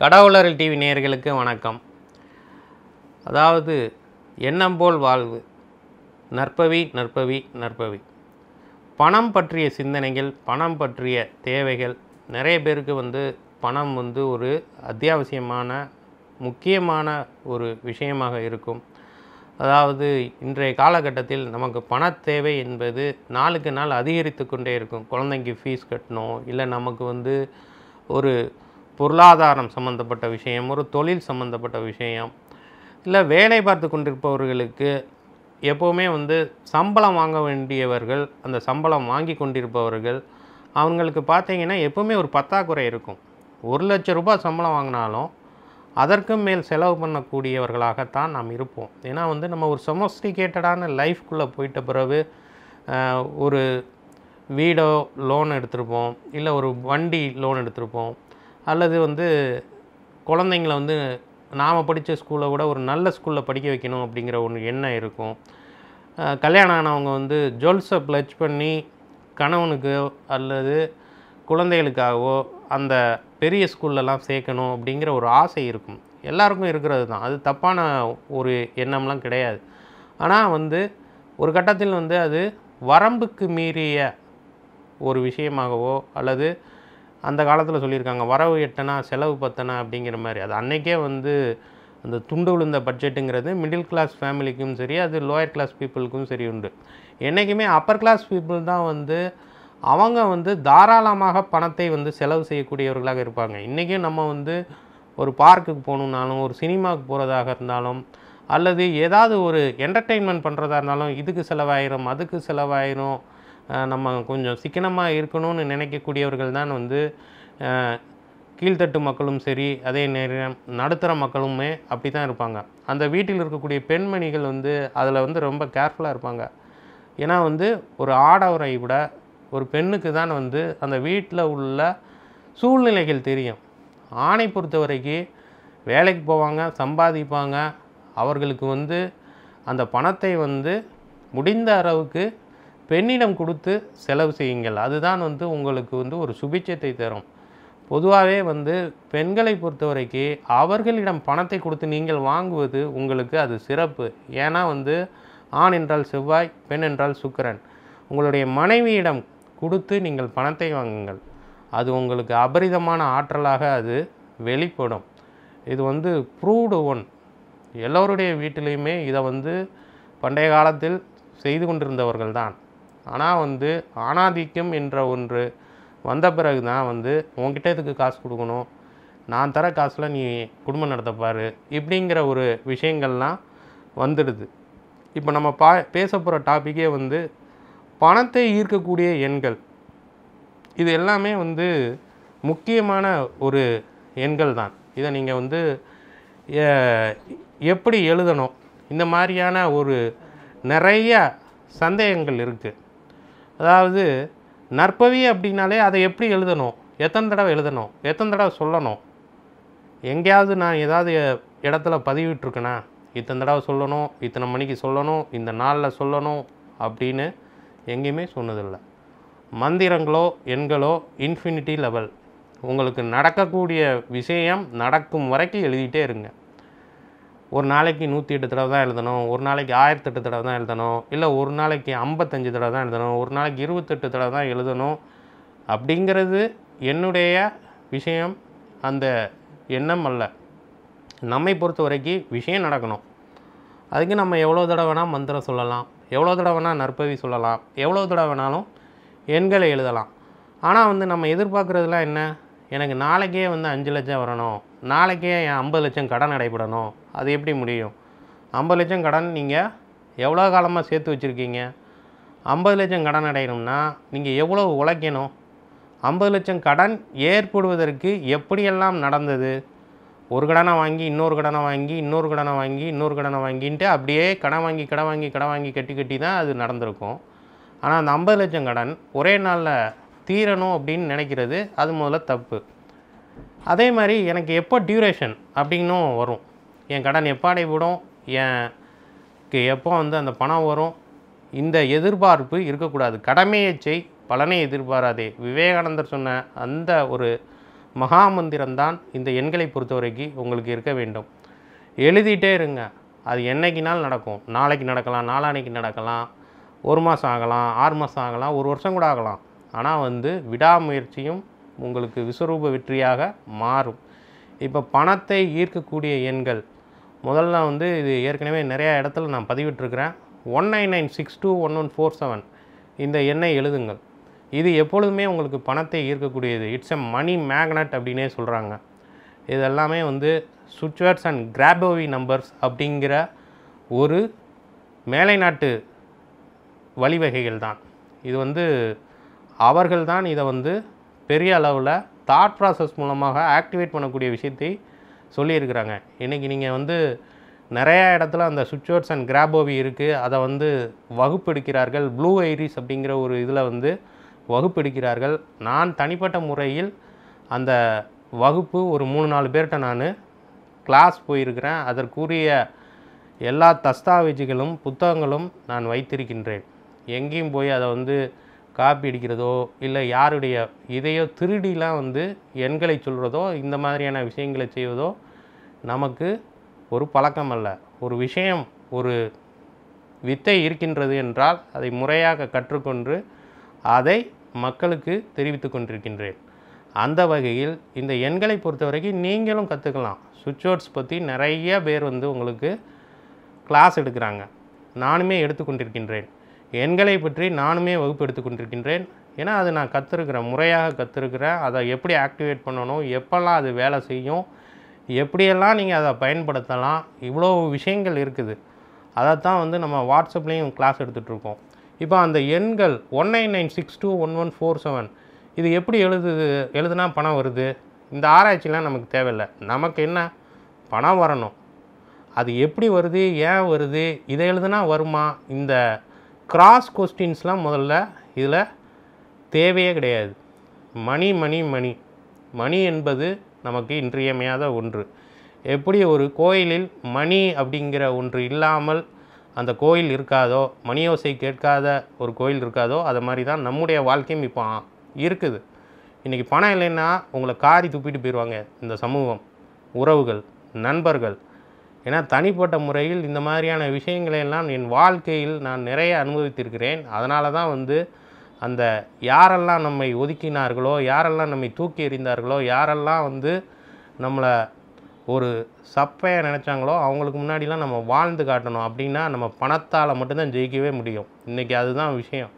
கடவுளர்கள் TV நேயர்களுக்கு வணக்கம் அதாவது எண்ணம் போல் வாழ்வு நற்பவி நற்பவி நற்பவி பணம் பற்றிய சிந்தனைகள் பணம் பற்றிய தேவைகள் நிறைய பேருக்கு வந்து பணம் வந்து ஒரு அத்தியாவசியமான முக்கியமான ஒரு விஷயமாக இருக்கும் அதாவது இன்றைய காலகட்டத்தில் நமக்கு பண தேவை என்பது நாளுக்கு நாள் அதிகரித்து கொண்டே இருக்கும் குழந்தைங்க ஃபீஸ் கட்டணும் இல்லை நமக்கு வந்து ஒரு பொருளாதாரம் சம்மந்தப்பட்ட விஷயம் ஒரு தொழில் சம்மந்தப்பட்ட விஷயம் இல்லை வேலை பார்த்து கொண்டிருப்பவர்களுக்கு எப்போவுமே வந்து சம்பளம் வாங்க வேண்டியவர்கள் அந்த சம்பளம் வாங்கி கொண்டிருப்பவர்கள் அவங்களுக்கு பார்த்தீங்கன்னா எப்போவுமே ஒரு பத்தாக்குறை இருக்கும் ஒரு லட்ச ரூபாய் சம்பளம் வாங்கினாலும் அதற்கும் மேல் செலவு பண்ணக்கூடியவர்களாகத்தான் நாம் இருப்போம் ஏன்னா வந்து நம்ம ஒரு சொமஸ்டிகேட்டடான லைஃப்குள்ளே போயிட்ட பிறகு ஒரு வீடோ லோன் எடுத்திருப்போம் இல்லை ஒரு வண்டி லோன் எடுத்திருப்போம் அல்லது வந்து குழந்தைங்கள வந்து நாம் படித்த ஸ்கூலை விட ஒரு நல்ல ஸ்கூலில் படிக்க வைக்கணும் அப்படிங்கிற ஒன்று எண்ணம் இருக்கும் கல்யாணம் ஆனவங்க வந்து ஜோல்ஸை ப்ளச் பண்ணி கணவனுக்கு அல்லது குழந்தைகளுக்காகவோ அந்த பெரிய ஸ்கூல்லலாம் சேர்க்கணும் அப்படிங்கிற ஒரு ஆசை இருக்கும் எல்லாருக்கும் இருக்கிறது தான் அது தப்பான ஒரு எண்ணம்லாம் கிடையாது ஆனால் வந்து ஒரு கட்டத்தில் வந்து அது வரம்புக்கு மீறிய ஒரு விஷயமாகவோ அல்லது அந்த காலத்தில் சொல்லியிருக்காங்க வரவு எட்டனா செலவு பத்தனா அப்படிங்கிற மாதிரி அது அன்றைக்கே வந்து அந்த துண்டு விழுந்த பட்ஜெட்டுங்கிறது மிடில் கிளாஸ் ஃபேமிலிக்கும் சரி அது லோயர் கிளாஸ் பீப்புளுக்கும் சரி உண்டு என்றைக்குமே அப்பர் கிளாஸ் பீப்புள் தான் வந்து அவங்க வந்து தாராளமாக பணத்தை வந்து செலவு செய்யக்கூடியவர்களாக இருப்பாங்க இன்றைக்கும் நம்ம வந்து ஒரு பார்க்குக்கு போகணுன்னாலும் ஒரு சினிமாவுக்கு போகிறதாக இருந்தாலும் அல்லது ஏதாவது ஒரு என்டர்டெயின்மெண்ட் பண்ணுறதா இருந்தாலும் இதுக்கு செலவாயிரும் அதுக்கு செலவாயிரும் நம்ம கொஞ்சம் சிக்கனமாக இருக்கணும்னு நினைக்கக்கூடியவர்கள் தான் வந்து கீழ்த்தட்டு மக்களும் சரி அதே நேரம் நடுத்தர மக்களுமே அப்படி தான் இருப்பாங்க அந்த வீட்டில் இருக்கக்கூடிய பெண்மணிகள் வந்து அதில் வந்து ரொம்ப கேர்ஃபுல்லாக இருப்பாங்க ஏன்னா வந்து ஒரு ஆடவரை விட ஒரு பெண்ணுக்கு தான் வந்து அந்த வீட்டில் உள்ள சூழ்நிலைகள் தெரியும் ஆணை பொறுத்த வரைக்கும் வேலைக்கு போவாங்க சம்பாதிப்பாங்க அவர்களுக்கு வந்து அந்த பணத்தை வந்து முடிந்த அளவுக்கு பெண்ணிடம் கொடுத்து செலவு செய்யுங்கள் அதுதான் வந்து உங்களுக்கு வந்து ஒரு சுபிச்சத்தை தரும் பொதுவாகவே வந்து பெண்களை பொறுத்தவரைக்கு அவர்களிடம் பணத்தை கொடுத்து நீங்கள் வாங்குவது உங்களுக்கு அது சிறப்பு ஏன்னா வந்து ஆண் என்றால் செவ்வாய் பெண் என்றால் சுக்கரன் உங்களுடைய மனைவியிடம் கொடுத்து நீங்கள் பணத்தை வாங்குங்கள் அது உங்களுக்கு அபரிதமான ஆற்றலாக அது வெளிப்படும் இது வந்து ப்ரூடு ஒன் எல்லோருடைய வீட்டிலையுமே இதை வந்து பண்டைய காலத்தில் செய்து கொண்டிருந்தவர்கள் தான் ஆனால் வந்து ஆணாதிக்கம் என்ற ஒன்று வந்த பிறகு தான் வந்து உங்ககிட்ட இதுக்கு காசு கொடுக்கணும் நான் தர காசில் நீ குடும்பம் நடத்தப்பார் இப்படிங்கிற ஒரு விஷயங்கள்லாம் வந்துடுது இப்போ நம்ம பா பேச போகிற டாப்பிக்கே வந்து பணத்தை ஈர்க்கக்கூடிய எண்கள் இது எல்லாமே வந்து முக்கியமான ஒரு எண்கள் தான் இதை நீங்கள் வந்து எப்படி எழுதணும் இந்த மாதிரியான ஒரு நிறைய சந்தேகங்கள் இருக்குது அதாவது நற்பவி அப்படின்னாலே அதை எப்படி எழுதணும் எத்தனை தடவை எழுதணும் எத்தனை தடவை சொல்லணும் எங்கேயாவது நான் ஏதாவது இடத்துல பதிவிட்டுருக்கேனா இத்தனை தடவை சொல்லணும் இத்தனை மணிக்கு சொல்லணும் இந்த நாளில் சொல்லணும் அப்படின்னு எங்கேயுமே சொன்னதில்லை மந்திரங்களோ எண்களோ இன்ஃபினிட்டி லெவல் உங்களுக்கு நடக்கக்கூடிய விஷயம் நடக்கும் வரைக்கும் எழுதிட்டே இருங்க ஒரு நாளைக்கு நூற்றி எட்டு தடவை தான் எழுதணும் ஒரு நாளைக்கு ஆயிரத்தெட்டு தடவை தான் எழுதணும் இல்லை ஒரு நாளைக்கு ஐம்பத்தஞ்சு தடவை தான் எழுதணும் ஒரு நாளைக்கு இருபத்தெட்டு தடவை தான் எழுதணும் அப்படிங்கிறது என்னுடைய விஷயம் அந்த எண்ணம் அல்ல நம்மை பொறுத்த வரைக்கும் விஷயம் நடக்கணும் அதுக்கு நம்ம எவ்வளோ தடவை வேணால் மந்திரம் சொல்லலாம் எவ்வளோ தடவை வேணால் நற்பவி சொல்லலாம் எவ்வளோ தடவை வேணாலும் எண்களை எழுதலாம் ஆனால் வந்து நம்ம எதிர்பார்க்குறதுலாம் என்ன எனக்கு நாளைக்கே வந்து அஞ்சு லட்சம் வரணும் நாளைக்கே என் ஐம்பது லட்சம் கடன் நடைபெறணும் அது எப்படி முடியும் ஐம்பது லட்சம் கடன் நீங்கள் எவ்வளோ காலமாக சேர்த்து வச்சுருக்கீங்க ஐம்பது லட்சம் கடன் அடையணும்னா நீங்கள் எவ்வளோ உழைக்கணும் ஐம்பது லட்சம் கடன் ஏற்படுவதற்கு எப்படியெல்லாம் நடந்தது ஒரு கடனை வாங்கி இன்னொரு கடனை வாங்கி இன்னொரு கடனை வாங்கி இன்னொரு கடனை வாங்கின்ட்டு அப்படியே கடன் வாங்கி கடன் வாங்கி கடன் வாங்கி கட்டி கட்டி தான் அது நடந்திருக்கும் ஆனால் அந்த ஐம்பது லட்சம் கடன் ஒரே நாளில் தீரணும் அப்படின்னு நினைக்கிறது அது முதல்ல தப்பு அதே மாதிரி எனக்கு எப்போ டியூரேஷன் அப்படின்னும் வரும் என் கடன் எப்பாடை விடும் என் எப்போ வந்து அந்த பணம் வரும் இந்த எதிர்பார்ப்பு இருக்கக்கூடாது கடமையை செய் பலனை எதிர்பாராதே விவேகானந்தர் சொன்ன அந்த ஒரு மகா இந்த எண்களை பொறுத்தவரைக்கு உங்களுக்கு இருக்க வேண்டும் எழுதிட்டே இருங்க அது என்றைக்குனாலும் நடக்கும் நாளைக்கு நடக்கலாம் நாளானைக்கு நடக்கலாம் ஒரு மாதம் ஆகலாம் ஆறு மாதம் ஆகலாம் ஒரு வருஷம் கூட ஆகலாம் ஆனால் வந்து விடாமுயற்சியும் உங்களுக்கு விஸ்வரூப வெற்றியாக மாறும் இப்போ பணத்தை ஈர்க்கக்கூடிய எண்கள் முதல்ல வந்து இது ஏற்கனவே நிறையா இடத்துல நான் பதிவிட்டிருக்கிறேன் one nine nine six two one one four seven இந்த எண்ணை எழுதுங்கள் இது எப்பொழுதுமே உங்களுக்கு பணத்தை ஈர்க்கக்கூடியது இட்ஸ் எ மணி மேக்னட் அப்படின்னே சொல்கிறாங்க இது எல்லாமே வந்து சுச்சுவேர்ட்ஸ் அண்ட் கிராபோவி நம்பர்ஸ் அப்படிங்கிற ஒரு மேலை நாட்டு வழிவகைகள் தான் இது வந்து அவர்கள்தான் இதை வந்து பெரிய அளவில் தாட் ப்ராசஸ் மூலமாக ஆக்டிவேட் பண்ணக்கூடிய விஷயத்தை சொல்லியிருக்கிறாங்க இன்றைக்கி நீங்கள் வந்து நிறையா இடத்துல அந்த சுவிட்சர்ஸ் அண்ட் கிராபோவி இருக்குது அதை வந்து வகுப்பெடுக்கிறார்கள் ப்ளூ ஐரிஸ் அப்படிங்கிற ஒரு இதில் வந்து வகுப்பெடுக்கிறார்கள் நான் தனிப்பட்ட முறையில் அந்த வகுப்பு ஒரு மூணு நாலு பேர்கிட்ட நான் கிளாஸ் போயிருக்கிறேன் அதற்குரிய எல்லா தஸ்தாவேஜுகளும் புத்தகங்களும் நான் வைத்திருக்கின்றேன் எங்கேயும் போய் அதை வந்து காப்பி அடிக்கிறதோ இல்லை யாருடைய இதையோ திருடிலாம் வந்து எண்களை சொல்கிறதோ இந்த மாதிரியான விஷயங்களை செய்வதோ நமக்கு ஒரு பழக்கம் அல்ல ஒரு விஷயம் ஒரு வித்தை இருக்கின்றது என்றால் அதை முறையாக கற்றுக்கொண்டு அதை மக்களுக்கு தெரிவித்து கொண்டிருக்கின்றேன் அந்த வகையில் இந்த எண்களை பொறுத்த வரைக்கும் நீங்களும் கற்றுக்கலாம் சுவிட்ச் பற்றி நிறைய பேர் வந்து உங்களுக்கு கிளாஸ் எடுக்கிறாங்க நானுமே எடுத்துக்கொண்டிருக்கின்றேன் எண்களை பற்றி நானுமே வகுப்பு எடுத்துக்கொண்டிருக்கின்றேன் ஏன்னா அது நான் கற்றுருக்குறேன் முறையாக கற்றுருக்குறேன் அதை எப்படி ஆக்டிவேட் பண்ணணும் எப்போல்லாம் அது வேலை செய்யும் எப்படியெல்லாம் நீங்கள் அதை பயன்படுத்தலாம் இவ்வளோ விஷயங்கள் இருக்குது அதைத்தான் வந்து நம்ம வாட்ஸ்அப்லேயும் கிளாஸ் எடுத்துகிட்ருக்கோம் இப்போ அந்த எண்கள் one nine nine six two one one four seven இது எப்படி எழுதுது எழுதுனா பணம் வருது இந்த ஆராய்ச்சிலாம் நமக்கு தேவையில்லை நமக்கு என்ன பணம் வரணும் அது எப்படி வருது ஏன் வருது இதை எழுதுனா வருமா இந்த கிராஸ் கொஸ்டின்ஸ்லாம் முதல்ல இதில் தேவையே கிடையாது மணி மணி மணி மணி என்பது நமக்கு இன்றியமையாத ஒன்று எப்படி ஒரு கோயிலில் மணி அப்படிங்கிற ஒன்று இல்லாமல் அந்த கோயில் இருக்காதோ மணியோசை கேட்காத ஒரு கோயில் இருக்காதோ அது மாதிரி தான் நம்முடைய வாழ்க்கையும் இப்போ இருக்குது இன்றைக்கி பணம் இல்லைன்னா உங்களை காரி துப்பிட்டு போயிடுவாங்க இந்த சமூகம் உறவுகள் நண்பர்கள் ஏன்னா தனிப்பட்ட முறையில் இந்த மாதிரியான விஷயங்களை எல்லாம் என் வாழ்க்கையில் நான் நிறைய அனுபவித்திருக்கிறேன் அதனால தான் வந்து அந்த யாரெல்லாம் நம்மை ஒதுக்கினார்களோ யாரெல்லாம் நம்மை தூக்கி எறிந்தார்களோ யாரெல்லாம் வந்து நம்மளை ஒரு சப்பையாக நினச்சாங்களோ அவங்களுக்கு முன்னாடிலாம் நம்ம வாழ்ந்து காட்டணும் அப்படின்னா நம்ம பணத்தால் மட்டும்தான் ஜெயிக்கவே முடியும் இன்றைக்கி அதுதான் விஷயம்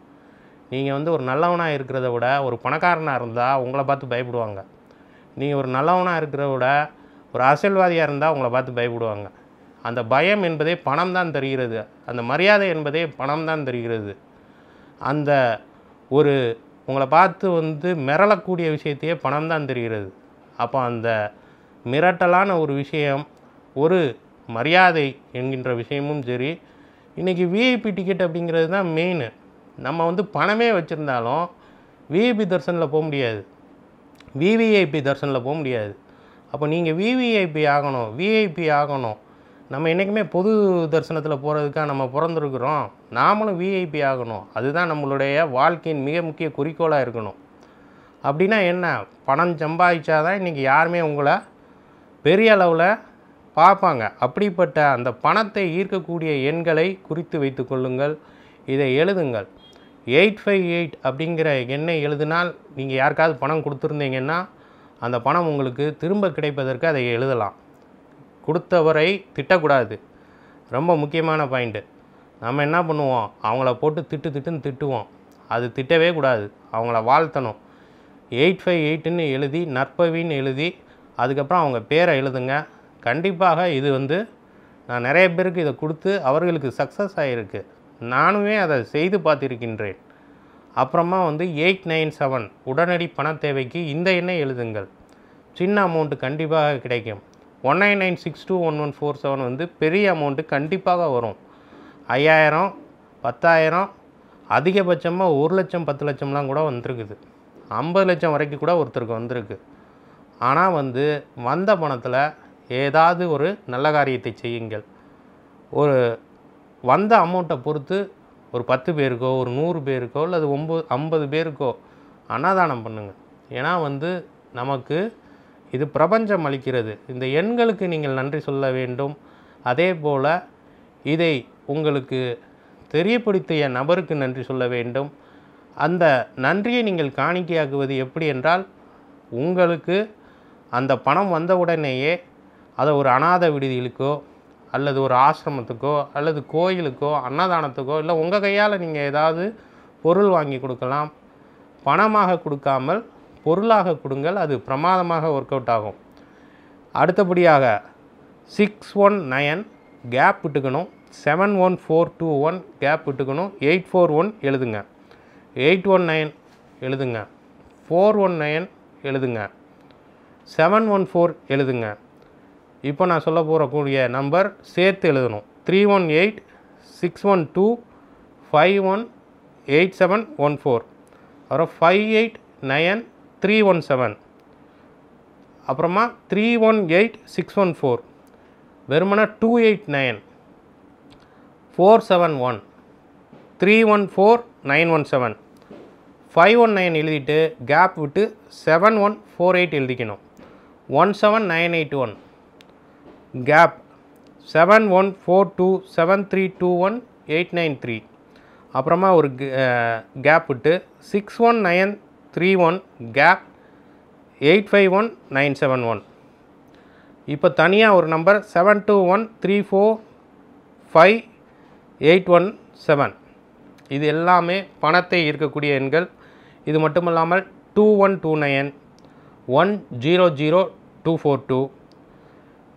நீங்கள் வந்து ஒரு நல்லவனாக இருக்கிறத விட ஒரு பணக்காரனாக இருந்தால் உங்களை பார்த்து பயப்படுவாங்க நீங்கள் ஒரு நல்லவனாக இருக்கிறத விட ஒரு அரசியல்வாதியாக இருந்தால் அவங்கள பார்த்து பயப்படுவாங்க அந்த பயம் என்பதே பணம் தான் தருகிறது அந்த மரியாதை என்பதே பணம் தான் தருகிறது அந்த ஒரு உங்களை பார்த்து வந்து மிரளக்கூடிய விஷயத்தையே பணம் தான் தெரிகிறது அப்போ அந்த மிரட்டலான ஒரு விஷயம் ஒரு மரியாதை என்கின்ற விஷயமும் சரி இன்றைக்கி விஐபி டிக்கெட் அப்படிங்கிறது தான் மெயின் நம்ம வந்து பணமே வச்சுருந்தாலும் விஐபி தர்சனில் போக முடியாது விவிஐபி தர்சனில் போக முடியாது அப்போ நீங்கள் விவிஐபி ஆகணும் விஐபி ஆகணும் நம்ம என்றைக்குமே பொது தரிசனத்தில் போகிறதுக்காக நம்ம பிறந்திருக்கிறோம் நாமளும் விஐபி ஆகணும் அதுதான் நம்மளுடைய வாழ்க்கையின் மிக முக்கிய குறிக்கோளாக இருக்கணும் அப்படின்னா என்ன பணம் சம்பாதிச்சாதான் இன்றைக்கி யாருமே உங்களை பெரிய அளவில் பார்ப்பாங்க அப்படிப்பட்ட அந்த பணத்தை ஈர்க்கக்கூடிய எண்களை குறித்து வைத்து கொள்ளுங்கள் இதை எழுதுங்கள் எயிட் ஃபைவ் எயிட் அப்படிங்கிற எண்ணை எழுதினால் நீங்கள் யாருக்காவது பணம் கொடுத்துருந்தீங்கன்னா அந்த பணம் உங்களுக்கு திரும்ப கிடைப்பதற்கு அதை எழுதலாம் கொடுத்தவரை திட்டக்கூடாது ரொம்ப முக்கியமான பாயிண்ட்டு நம்ம என்ன பண்ணுவோம் அவங்கள போட்டு திட்டு திட்டுன்னு திட்டுவோம் அது திட்டவே கூடாது அவங்கள வாழ்த்தணும் எயிட் ஃபைவ் எயிட்டுன்னு எழுதி நற்பவின்னு எழுதி அதுக்கப்புறம் அவங்க பேரை எழுதுங்க கண்டிப்பாக இது வந்து நான் நிறைய பேருக்கு இதை கொடுத்து அவர்களுக்கு சக்ஸஸ் ஆகியிருக்கு நானுமே அதை செய்து பார்த்திருக்கின்றேன் அப்புறமா வந்து எயிட் நைன் செவன் உடனடி பண தேவைக்கு இந்த எண்ணை எழுதுங்கள் சின்ன அமௌண்ட்டு கண்டிப்பாக கிடைக்கும் one nine nine six two one one four seven வந்து பெரிய அமௌண்ட்டு கண்டிப்பாக வரும் ஐயாயிரம் பத்தாயிரம் அதிகபட்சமாக ஒரு லட்சம் பத்து லட்சம்லாம் கூட வந்திருக்குது ஐம்பது லட்சம் வரைக்கும் கூட ஒருத்தருக்கு வந்திருக்கு ஆனால் வந்து வந்த பணத்தில் ஏதாவது ஒரு நல்ல காரியத்தை செய்யுங்கள் ஒரு வந்த அமௌண்ட்டை பொறுத்து ஒரு பத்து பேருக்கோ ஒரு நூறு பேருக்கோ அல்லது ஒம்பது ஐம்பது பேருக்கோ அன்னதானம் பண்ணுங்கள் ஏன்னா வந்து நமக்கு இது பிரபஞ்சம் அளிக்கிறது இந்த எண்களுக்கு நீங்கள் நன்றி சொல்ல வேண்டும் அதே போல் இதை உங்களுக்கு தெரியப்படுத்திய நபருக்கு நன்றி சொல்ல வேண்டும் அந்த நன்றியை நீங்கள் காணிக்கையாக்குவது எப்படி என்றால் உங்களுக்கு அந்த பணம் வந்தவுடனேயே அதை ஒரு அனாத விடுதிகளுக்கோ அல்லது ஒரு ஆசிரமத்துக்கோ அல்லது கோயிலுக்கோ அன்னதானத்துக்கோ இல்லை உங்கள் கையால் நீங்கள் ஏதாவது பொருள் வாங்கி கொடுக்கலாம் பணமாக கொடுக்காமல் பொருளாக கொடுங்கள் அது பிரமாதமாக ஒர்க் அவுட் ஆகும் அடுத்தபடியாக சிக்ஸ் ஒன் நயன் கேப் விட்டுக்கணும் seven one four two one gap விட்டுக்கணும் எயிட் ஃபோர் ஒன் எழுதுங்க எயிட் ஒன் நைன் எழுதுங்க ஃபோர் ஒன் நைன் எழுதுங்க செவன் ஒன் ஃபோர் எழுதுங்க இப்போ நான் சொல்ல போகிற நம்பர் சேர்த்து எழுதணும் three one eight six one two five one eight seven one four அப்புறம் five eight nine three one seven அப்புறமா three one eight six one four வெறுமனா two eight nine four seven one three one four nine one seven five one nine எழுதிட்டு gap விட்டு seven one four eight எழுதிக்கணும் one seven nine eight one gap seven one four two seven three two one eight nine three அப்புறமா ஒரு gap விட்டு six one nine three one gap eight five one nine seven one இப்போ தனியாக ஒரு number seven two one three four five eight one seven இது எல்லாமே பணத்தை ஈர்க்கக்கூடிய எண்கள் இது மட்டும் இல்லாமல் two one two nine one zero zero two four two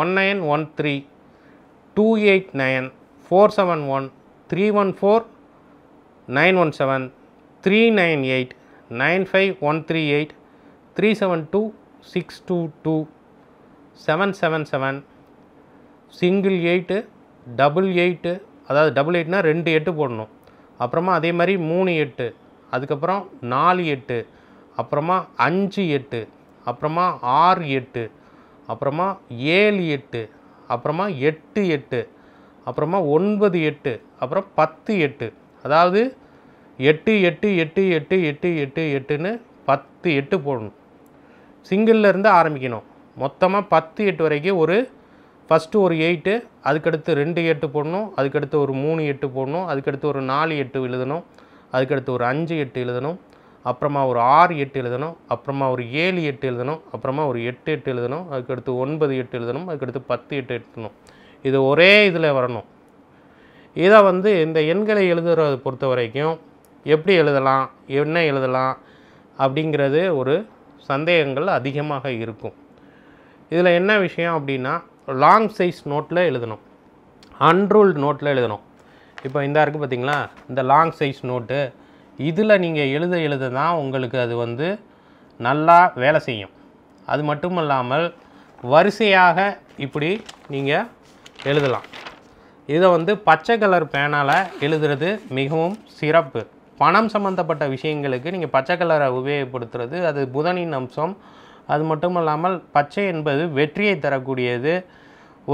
one nine one three two eight nine four seven one three one four nine one seven three nine eight nine five one three eight three seven two six two two seven seven seven single eight double eight அதாவது double எயிட்னா ரெண்டு எட்டு போடணும் அப்புறமா அதே மாதிரி மூணு எட்டு அதுக்கப்புறம் நாலு எட்டு அப்புறமா அஞ்சு எட்டு அப்புறமா ஆறு எட்டு அப்புறமா ஏழு எட்டு அப்புறமா எட்டு எட்டு அப்புறமா ஒன்பது எட்டு அப்புறம் பத்து எட்டு அதாவது எட்டு எட்டு எட்டு எட்டு எட்டு எட்டு எட்டுன்னு பத்து எட்டு போடணும் சிங்கிள்லேருந்து ஆரம்பிக்கணும் மொத்தமாக பத்து எட்டு வரைக்கும் ஒரு ஃபஸ்ட்டு ஒரு எயிட்டு அதுக்கடுத்து ரெண்டு எட்டு போடணும் அதுக்கடுத்து ஒரு மூணு எட்டு போடணும் அதுக்கடுத்து ஒரு நாலு எட்டு எழுதணும் அதுக்கடுத்து ஒரு அஞ்சு எட்டு எழுதணும் அப்புறமா ஒரு ஆறு எட்டு எழுதணும் அப்புறமா ஒரு ஏழு எட்டு எழுதணும் அப்புறமா ஒரு எட்டு எட்டு எழுதணும் அதுக்கடுத்து ஒன்பது எட்டு எழுதணும் அதுக்கடுத்து பத்து எட்டு எழுதணும் இது ஒரே இதில் வரணும் இதை வந்து இந்த எண்களை எழுதுகிறத பொறுத்த வரைக்கும் எப்படி எழுதலாம் என்ன எழுதலாம் அப்படிங்கிறது ஒரு சந்தேகங்கள் அதிகமாக இருக்கும் இதில் என்ன விஷயம் அப்படின்னா லாங் சைஸ் நோட்டில் எழுதணும் அன்ரூல்டு நோட்டில் எழுதணும் இப்போ இந்த இருக்குது பார்த்திங்களா இந்த லாங் சைஸ் நோட்டு இதில் நீங்கள் எழுத எழுத தான் உங்களுக்கு அது வந்து நல்லா வேலை செய்யும் அது மட்டும் இல்லாமல் வரிசையாக இப்படி நீங்கள் எழுதலாம் இதை வந்து பச்சை கலர் பேனால் எழுதுறது மிகவும் சிறப்பு பணம் சம்மந்தப்பட்ட விஷயங்களுக்கு நீங்கள் பச்சை கலரை உபயோகப்படுத்துறது அது புதனின் அம்சம் அது மட்டும் இல்லாமல் பச்சை என்பது வெற்றியை தரக்கூடியது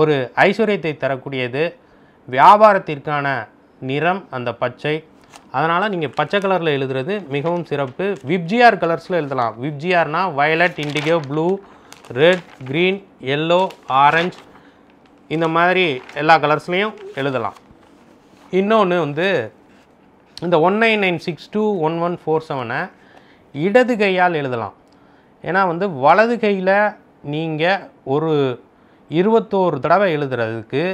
ஒரு ஐஸ்வர்யத்தை தரக்கூடியது வியாபாரத்திற்கான நிறம் அந்த பச்சை அதனால் நீங்கள் பச்சை கலரில் எழுதுறது மிகவும் சிறப்பு விப்ஜிஆர் கலர்ஸில் எழுதலாம் விப்ஜிஆர்னா violet indigo blue red green yellow orange இந்த மாதிரி எல்லா கலர்ஸ்லேயும் எழுதலாம் இன்னொன்று வந்து இந்த one nine nine six two one one four செவனை இடது கையால் எழுதலாம் ஏன்னா வந்து வலது கையில் நீங்கள் ஒரு இருபத்தோரு தடவை எழுதுறதுக்கு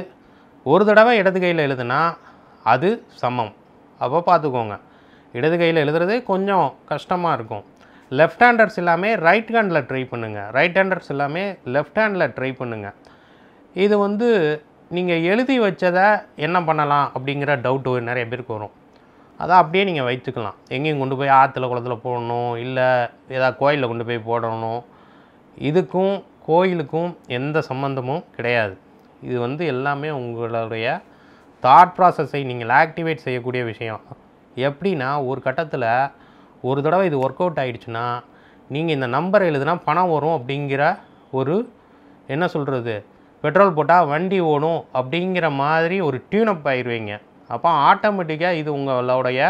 ஒரு தடவை இடது கையில் எழுதுனா அது சமம் அப்போ பார்த்துக்கோங்க இடது கையில் எழுதுறது கொஞ்சம் கஷ்டமாக இருக்கும் லெஃப்ட் ஹேண்டர்ஸ் எல்லாமே ரைட் ஹேண்டில் ட்ரை பண்ணுங்கள் ரைட் ஹேண்டர்ஸ் எல்லாமே லெஃப்ட் ஹேண்டில் ட்ரை பண்ணுங்கள் இது வந்து நீங்கள் எழுதி வச்சதை என்ன பண்ணலாம் அப்படிங்கிற டவுட்டு நிறைய பேருக்கு வரும் அதை அப்படியே நீங்கள் வைத்துக்கலாம் எங்கேயும் கொண்டு போய் ஆற்றுல குளத்தில் போடணும் இல்லை ஏதாவது கோயிலில் கொண்டு போய் போடணும் இதுக்கும் கோயிலுக்கும் எந்த சம்மந்தமும் கிடையாது இது வந்து எல்லாமே உங்களுடைய தாட் ப்ராசஸை நீங்கள் ஆக்டிவேட் செய்யக்கூடிய விஷயம் எப்படின்னா ஒரு கட்டத்தில் ஒரு தடவை இது ஒர்க் அவுட் ஆகிடுச்சுன்னா நீங்கள் இந்த நம்பர் எழுதுனா பணம் வரும் அப்படிங்கிற ஒரு என்ன சொல்கிறது பெட்ரோல் போட்டால் வண்டி ஓடும் அப்படிங்கிற மாதிரி ஒரு டியூனப் ஆயிடுவீங்க அப்போ ஆட்டோமேட்டிக்காக இது உங்களுடைய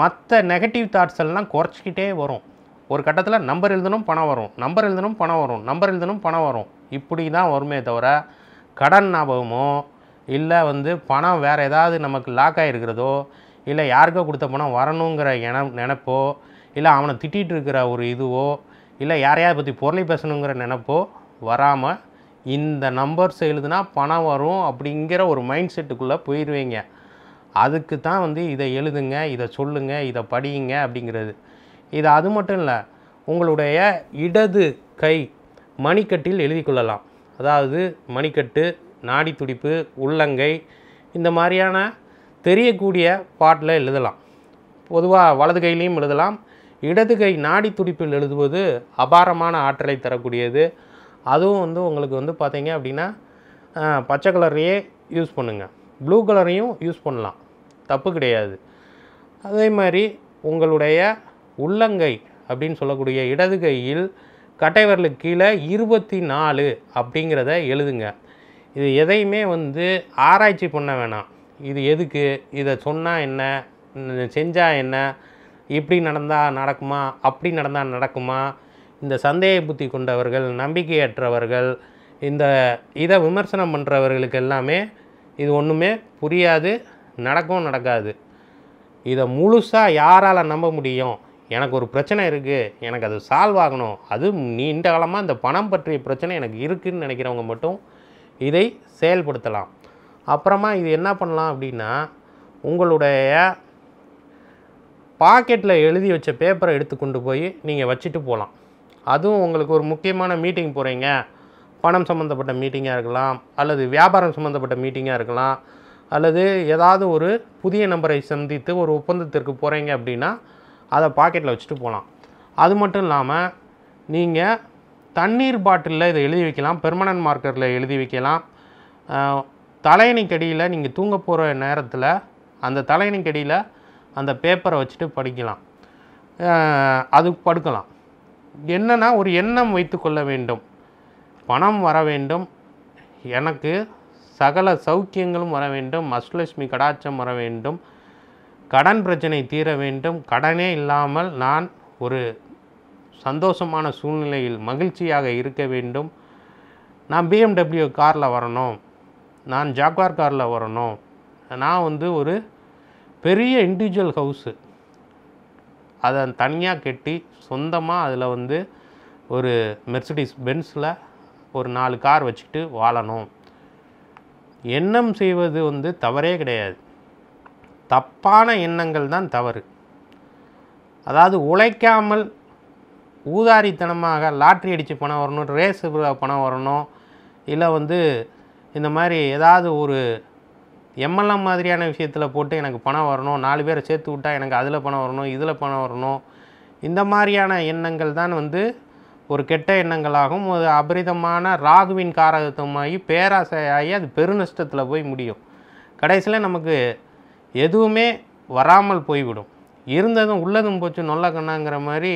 மற்ற நெகட்டிவ் தாட்ஸ் எல்லாம் குறைச்சிக்கிட்டே வரும் ஒரு கட்டத்தில் நம்பர் எழுதணும் பணம் வரும் நம்பர் எழுதணும் பணம் வரும் நம்பர் எழுதணும் பணம் வரும் இப்படி தான் வருமே தவிர கடன் ஞாபகமோ இல்லை வந்து பணம் வேறு ஏதாவது நமக்கு லாக் ஆகிருக்கிறதோ இல்லை யாருக்கோ கொடுத்த பணம் வரணுங்கிற என நினப்போ இல்லை அவனை திட்டிகிட்டு இருக்கிற ஒரு இதுவோ இல்லை யாரையாவது பற்றி பொருளை பேசணுங்கிற நினப்போ வராமல் இந்த நம்பர்ஸ் எழுதுனா பணம் வரும் அப்படிங்கிற ஒரு மைண்ட் செட்டுக்குள்ளே போயிடுவீங்க அதுக்கு தான் வந்து இதை எழுதுங்க இதை சொல்லுங்கள் இதை படியுங்க அப்படிங்கிறது இது அது மட்டும் இல்லை உங்களுடைய இடது கை மணிக்கட்டில் எழுதி கொள்ளலாம் அதாவது மணிக்கட்டு நாடி துடிப்பு உள்ளங்கை இந்த மாதிரியான தெரியக்கூடிய பாட்டில் எழுதலாம் பொதுவாக வலது கையிலையும் எழுதலாம் இடது கை நாடி துடிப்பில் எழுதுவது அபாரமான ஆற்றலை தரக்கூடியது அதுவும் வந்து உங்களுக்கு வந்து பார்த்திங்க அப்படின்னா பச்சை கலரையே யூஸ் பண்ணுங்கள் ப்ளூ கலரையும் யூஸ் பண்ணலாம் தப்பு கிடையாது அதே மாதிரி உங்களுடைய உள்ளங்கை அப்படின்னு சொல்லக்கூடிய இடது கையில் கட்டைவரலுக்கு கீழே இருபத்தி நாலு அப்படிங்கிறத எழுதுங்க இது எதையுமே வந்து ஆராய்ச்சி பண்ண வேணாம் இது எதுக்கு இதை சொன்னால் என்ன செஞ்சால் என்ன இப்படி நடந்தால் நடக்குமா அப்படி நடந்தால் நடக்குமா இந்த சந்தேக புத்தி கொண்டவர்கள் நம்பிக்கையற்றவர்கள் இந்த இதை விமர்சனம் பண்ணுறவர்களுக்கு எல்லாமே இது ஒன்றுமே புரியாது நடக்கும் நடக்காது இதை முழுசாக யாரால் நம்ப முடியும் எனக்கு ஒரு பிரச்சனை இருக்குது எனக்கு அது சால்வ் ஆகணும் அது நீண்ட காலமாக இந்த பணம் பற்றிய பிரச்சனை எனக்கு இருக்குதுன்னு நினைக்கிறவங்க மட்டும் இதை செயல்படுத்தலாம் அப்புறமா இது என்ன பண்ணலாம் அப்படின்னா உங்களுடைய பாக்கெட்டில் எழுதி வச்ச பேப்பரை எடுத்து கொண்டு போய் நீங்கள் வச்சுட்டு போகலாம் அதுவும் உங்களுக்கு ஒரு முக்கியமான மீட்டிங் போகிறீங்க பணம் சம்மந்தப்பட்ட மீட்டிங்காக இருக்கலாம் அல்லது வியாபாரம் சம்மந்தப்பட்ட மீட்டிங்காக இருக்கலாம் அல்லது ஏதாவது ஒரு புதிய நம்பரை சந்தித்து ஒரு ஒப்பந்தத்திற்கு போகிறீங்க அப்படின்னா அதை பாக்கெட்டில் வச்சுட்டு போகலாம் அது மட்டும் இல்லாமல் நீங்கள் தண்ணீர் பாட்டிலில் இதை எழுதி வைக்கலாம் பெர்மனன்ட் மார்க்கரில் எழுதி வைக்கலாம் தலையணிக்கடியில் நீங்கள் தூங்க போகிற நேரத்தில் அந்த தலையணிக்கடியில் அந்த பேப்பரை வச்சுட்டு படிக்கலாம் அது படுக்கலாம் என்னென்னா ஒரு எண்ணம் வைத்து கொள்ள வேண்டும் பணம் வர வேண்டும் எனக்கு சகல சௌக்கியங்களும் வர வேண்டும் அஷ்டலட்சுமி கடாட்சம் வர வேண்டும் கடன் பிரச்சனை தீர வேண்டும் கடனே இல்லாமல் நான் ஒரு சந்தோஷமான சூழ்நிலையில் மகிழ்ச்சியாக இருக்க வேண்டும் நான் பிஎம்டபிள்யூ காரில் வரணும் நான் ஜாக்வார் காரில் வரணும் நான் வந்து ஒரு பெரிய இண்டிவிஜுவல் ஹவுஸு அதை தனியாக கட்டி சொந்தமாக அதில் வந்து ஒரு மெர்சிடிஸ் பென்ஸில் ஒரு நாலு கார் வச்சுட்டு வாழணும் எண்ணம் செய்வது வந்து தவறே கிடையாது தப்பான எண்ணங்கள் தான் தவறு அதாவது உழைக்காமல் ஊதாரித்தனமாக லாட்ரி அடித்து பணம் வரணும் ரேஸு பணம் வரணும் இல்லை வந்து இந்த மாதிரி ஏதாவது ஒரு எம்எல்எம் மாதிரியான விஷயத்தில் போட்டு எனக்கு பணம் வரணும் நாலு பேரை சேர்த்து விட்டால் எனக்கு அதில் பணம் வரணும் இதில் பணம் வரணும் இந்த மாதிரியான எண்ணங்கள் தான் வந்து ஒரு கெட்ட எண்ணங்களாகும் ஒரு அபரிதமான ராகுவின் காரகத்துவமாகி பேராசையாகி அது பெருநஷ்டத்தில் போய் முடியும் கடைசியில் நமக்கு எதுவுமே வராமல் போய்விடும் இருந்ததும் உள்ளதும் போச்சு நொல்ல கண்ணாங்கிற மாதிரி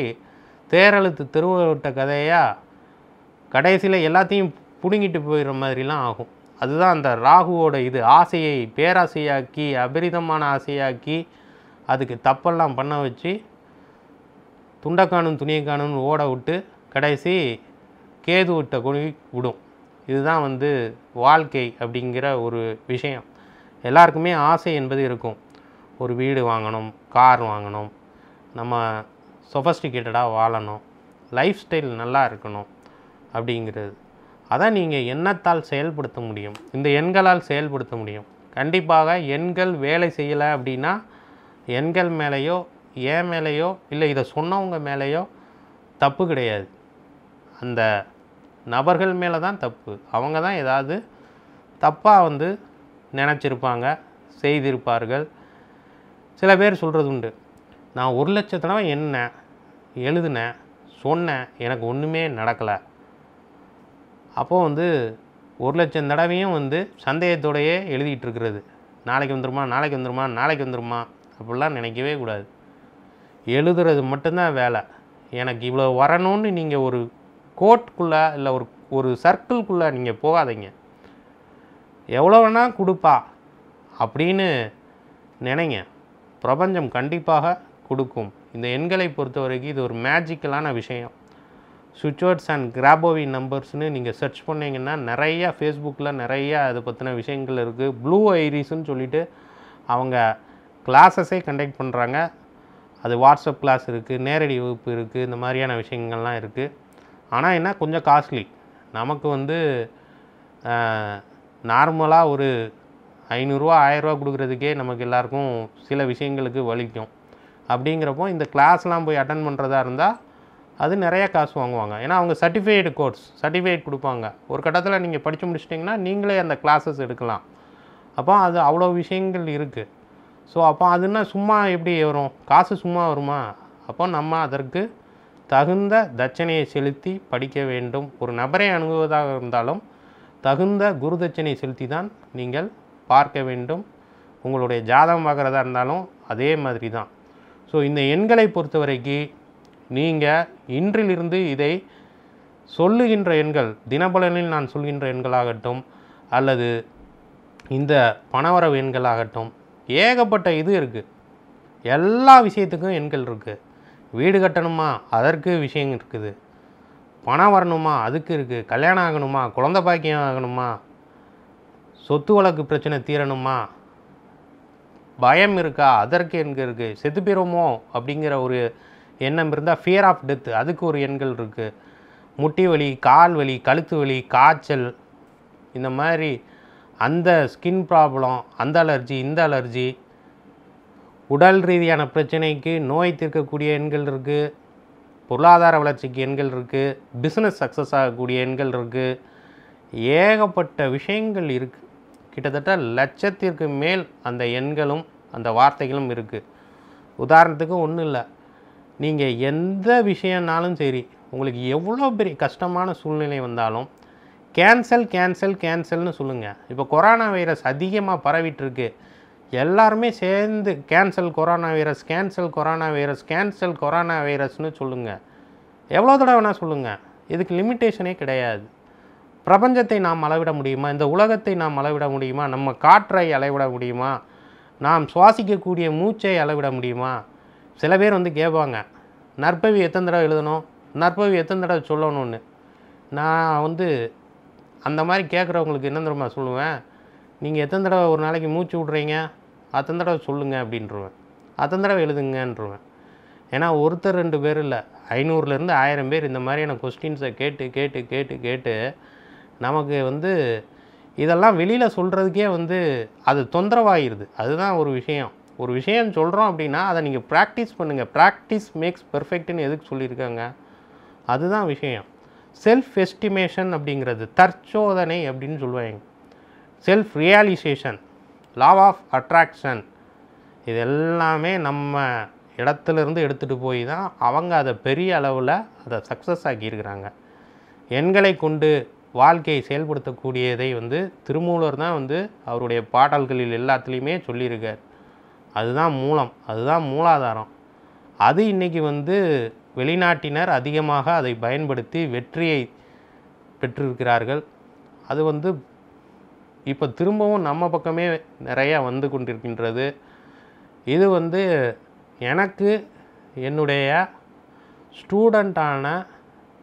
பேரெழுத்து திருவட்ட கதையாக கடைசியில் எல்லாத்தையும் பிடுங்கிட்டு போயிடுற மாதிரிலாம் ஆகும் அதுதான் அந்த ராகுவோட இது ஆசையை பேராசையாக்கி அபரிதமான ஆசையாக்கி அதுக்கு தப்பெல்லாம் பண்ண வச்சு துண்டக்கானும் துணியக்கானும் ஓட விட்டு கடைசி கேது விட்ட குழுவி விடும் இதுதான் வந்து வாழ்க்கை அப்படிங்கிற ஒரு விஷயம் எல்லாருக்குமே ஆசை என்பது இருக்கும் ஒரு வீடு வாங்கணும் கார் வாங்கணும் நம்ம சொஃபஸ்டிகேட்டடாக வாழணும் லைஃப் ஸ்டைல் நல்லா இருக்கணும் அப்படிங்கிறது அதை நீங்கள் எண்ணத்தால் செயல்படுத்த முடியும் இந்த எண்களால் செயல்படுத்த முடியும் கண்டிப்பாக எண்கள் வேலை செய்யலை அப்படின்னா எண்கள் மேலேயோ ஏன் மேலேயோ இல்லை இதை சொன்னவங்க மேலேயோ தப்பு கிடையாது அந்த நபர்கள் மேலே தான் தப்பு அவங்க தான் ஏதாவது தப்பாக வந்து நினச்சிருப்பாங்க செய்திருப்பார்கள் சில பேர் சொல்கிறது உண்டு நான் ஒரு லட்ச தடவை என்ன எழுதினேன் சொன்னேன் எனக்கு ஒன்றுமே நடக்கலை அப்போது வந்து ஒரு லட்சம் தடவையும் வந்து சந்தேகத்தோடையே எழுதிட்டு இருக்கிறது நாளைக்கு வந்துருமா நாளைக்கு வந்துருமா நாளைக்கு வந்துருமா அப்படிலாம் நினைக்கவே கூடாது எழுதுறது மட்டும்தான் வேலை எனக்கு இவ்வளோ வரணும்னு நீங்கள் ஒரு கோட்டுக்குள்ளே இல்லை ஒரு ஒரு சர்க்கிள்குள்ளே நீங்கள் போகாதீங்க எவ்வளோ வேணால் கொடுப்பா அப்படின்னு நினைங்க பிரபஞ்சம் கண்டிப்பாக கொடுக்கும் இந்த எண்களை பொறுத்த வரைக்கும் இது ஒரு மேஜிக்கலான விஷயம் சுவிட்ச்வேர்ட்ஸ் அண்ட் கிராபோவி நம்பர்ஸ்னு நீங்கள் சர்ச் பண்ணிங்கன்னா நிறையா ஃபேஸ்புக்கில் நிறையா அதை பற்றின விஷயங்கள் இருக்குது ப்ளூ ஐரிஸ்ன்னு சொல்லிவிட்டு அவங்க கிளாஸஸே கண்டக்ட் பண்ணுறாங்க அது வாட்ஸ்அப் கிளாஸ் இருக்குது நேரடி வகுப்பு இருக்குது இந்த மாதிரியான விஷயங்கள்லாம் இருக்குது ஆனால் என்ன கொஞ்சம் காஸ்ட்லி நமக்கு வந்து நார்மலாக ஒரு ஐநூறுரூவா ஆயிரரூவா கொடுக்குறதுக்கே நமக்கு எல்லாருக்கும் சில விஷயங்களுக்கு வலிக்கும் அப்படிங்கிறப்போ இந்த கிளாஸ்லாம் போய் அட்டன் பண்ணுறதா இருந்தால் அது நிறையா காசு வாங்குவாங்க ஏன்னா அவங்க சர்டிஃபைடு கோர்ஸ் சர்டிஃபிகேட் கொடுப்பாங்க ஒரு கட்டத்தில் நீங்கள் படித்து முடிச்சிட்டிங்கன்னா நீங்களே அந்த கிளாஸஸ் எடுக்கலாம் அப்போ அது அவ்வளோ விஷயங்கள் இருக்குது ஸோ அப்போ அதுன்னா சும்மா எப்படி வரும் காசு சும்மா வருமா அப்போ நம்ம அதற்கு தகுந்த தட்சணையை செலுத்தி படிக்க வேண்டும் ஒரு நபரை அணுகுவதாக இருந்தாலும் தகுந்த குரு தட்சணையை செலுத்தி தான் நீங்கள் பார்க்க வேண்டும் உங்களுடைய ஜாதகம் பார்க்குறதா இருந்தாலும் அதே மாதிரி தான் ஸோ இந்த எண்களை பொறுத்தவரைக்கு நீங்கள் இன்றிலிருந்து இதை சொல்லுகின்ற எண்கள் தினபலனில் நான் சொல்கின்ற எண்களாகட்டும் அல்லது இந்த பணவரவு எண்களாகட்டும் ஏகப்பட்ட இது இருக்குது எல்லா விஷயத்துக்கும் எண்கள் இருக்குது வீடு கட்டணுமா அதற்கு விஷயம் இருக்குது பணம் வரணுமா அதுக்கு இருக்குது கல்யாணம் ஆகணுமா குழந்த பாக்கியம் ஆகணுமா சொத்து வழக்கு பிரச்சனை தீரணுமா பயம் இருக்கா அதற்கு எண்கள் இருக்குது செத்து போயிருமோ அப்படிங்கிற ஒரு எண்ணம் இருந்தால் ஃபியர் ஆஃப் டெத்து அதுக்கு ஒரு எண்கள் இருக்குது முட்டி வலி கால் வலி கழுத்து வலி காய்ச்சல் இந்த மாதிரி அந்த ஸ்கின் ப்ராப்ளம் அந்த அலர்ஜி இந்த அலர்ஜி உடல் ரீதியான பிரச்சனைக்கு நோய் தீர்க்கக்கூடிய எண்கள் இருக்குது பொருளாதார வளர்ச்சிக்கு எண்கள் இருக்குது பிஸ்னஸ் சக்ஸஸ் ஆகக்கூடிய எண்கள் இருக்குது ஏகப்பட்ட விஷயங்கள் இருக்குது கிட்டத்தட்ட லட்சத்திற்கு மேல் அந்த எண்களும் அந்த வார்த்தைகளும் இருக்குது உதாரணத்துக்கு ஒன்றும் இல்லை நீங்கள் எந்த விஷயம்னாலும் சரி உங்களுக்கு எவ்வளோ பெரிய கஷ்டமான சூழ்நிலை வந்தாலும் கேன்சல் கேன்சல் கேன்சல்னு சொல்லுங்கள் இப்போ கொரோனா வைரஸ் அதிகமாக பரவிட்டுருக்கு எல்லாருமே சேர்ந்து cancel corona virus cancel corona virus cancel corona வைரஸ்னு சொல்லுங்கள் எவ்வளோ தடவை வேணால் சொல்லுங்கள் இதுக்கு லிமிட்டேஷனே கிடையாது பிரபஞ்சத்தை நாம் அளவிட முடியுமா இந்த உலகத்தை நாம் அளவிட முடியுமா நம்ம காற்றை அளவிட முடியுமா நாம் சுவாசிக்கக்கூடிய மூச்சை அளவிட முடியுமா சில பேர் வந்து கேட்பாங்க நற்பவி எத்தனை தடவை எழுதணும் நற்பவி எத்தனை தடவை சொல்லணும்னு நான் வந்து அந்த மாதிரி கேட்குறவங்களுக்கு என்ன தடவை சொல்லுவேன் நீங்கள் எத்தனை தடவை ஒரு நாளைக்கு மூச்சு விட்றீங்க அத்தனை தடவை சொல்லுங்கள் அப்படின்றவேன் அத்தனை தடவை எழுதுங்கன்றவேன் ஏன்னா ஒருத்தர் ரெண்டு பேர் இல்லை ஐநூறுலேருந்து ஆயிரம் பேர் இந்த மாதிரியான கொஸ்டின்ஸை கேட்டு கேட்டு கேட்டு கேட்டு நமக்கு வந்து இதெல்லாம் வெளியில் சொல்கிறதுக்கே வந்து அது தொந்தரவாகிடுது அதுதான் ஒரு விஷயம் ஒரு விஷயம் சொல்கிறோம் அப்படின்னா அதை நீங்கள் ப்ராக்டிஸ் பண்ணுங்கள் ப்ராக்டிஸ் மேக்ஸ் பெர்ஃபெக்ட்னு எதுக்கு சொல்லியிருக்காங்க அதுதான் விஷயம் செல்ஃப் எஸ்டிமேஷன் அப்படிங்கிறது தற்சோதனை அப்படின்னு சொல்லுவாங்க self realisation law of attraction இது எல்லாமே நம்ம இடத்துலேருந்து எடுத்துகிட்டு போய் தான் அவங்க அதை பெரிய அளவில் அதை சக்ஸஸ் ஆக்கியிருக்கிறாங்க எண்களை கொண்டு வாழ்க்கையை செயல்படுத்தக்கூடியதை வந்து திருமூலர் தான் வந்து அவருடைய பாடல்களில் எல்லாத்துலேயுமே சொல்லியிருக்கார் அதுதான் மூலம் அதுதான் மூலாதாரம் அது இன்றைக்கி வந்து வெளிநாட்டினர் அதிகமாக அதை பயன்படுத்தி வெற்றியை பெற்றிருக்கிறார்கள் அது வந்து இப்போ திரும்பவும் நம்ம பக்கமே நிறையா வந்து கொண்டிருக்கின்றது இது வந்து எனக்கு என்னுடைய ஸ்டூடெண்ட்டான